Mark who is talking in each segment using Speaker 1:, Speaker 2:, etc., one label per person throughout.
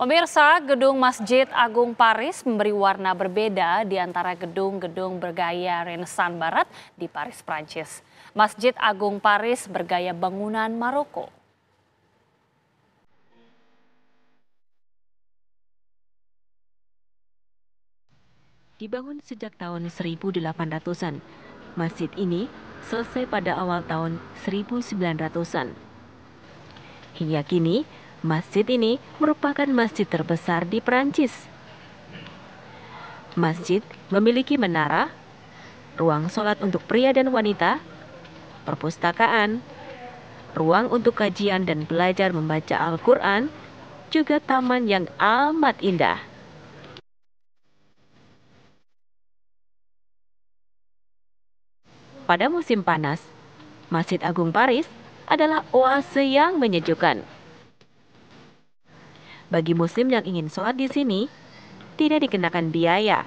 Speaker 1: Pemirsa, gedung Masjid Agung Paris memberi warna berbeda di antara gedung-gedung bergaya Renaissance Barat di Paris, Prancis. Masjid Agung Paris bergaya bangunan Maroko. Dibangun sejak tahun 1800-an, masjid ini selesai pada awal tahun 1900-an. Hingga kini, Masjid ini merupakan masjid terbesar di Perancis. Masjid memiliki menara, ruang sholat untuk pria dan wanita, perpustakaan, ruang untuk kajian dan belajar membaca Al-Quran, juga taman yang amat indah. Pada musim panas, Masjid Agung Paris adalah oase yang menyejukkan. Bagi muslim yang ingin sholat di sini, tidak dikenakan biaya.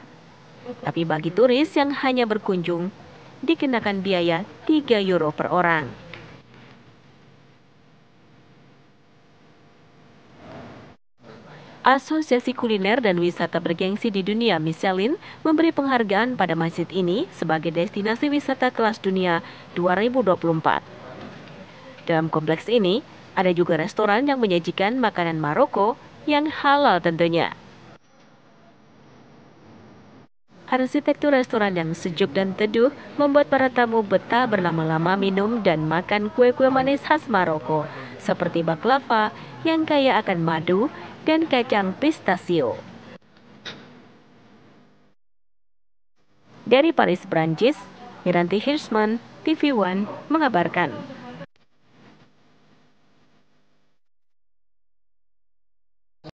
Speaker 1: Tapi bagi turis yang hanya berkunjung, dikenakan biaya 3 euro per orang. Asosiasi Kuliner dan Wisata Bergengsi di Dunia Michelin memberi penghargaan pada masjid ini sebagai destinasi wisata kelas dunia 2024. Dalam kompleks ini, ada juga restoran yang menyajikan makanan Maroko yang halal tentunya. Arsitektur restoran yang sejuk dan teduh membuat para tamu betah berlama-lama minum dan makan kue-kue manis khas Maroko, seperti baklava yang kaya akan madu dan kacang pistachio. Dari Paris, Prancis, Miranti Hirschman, TV One mengabarkan.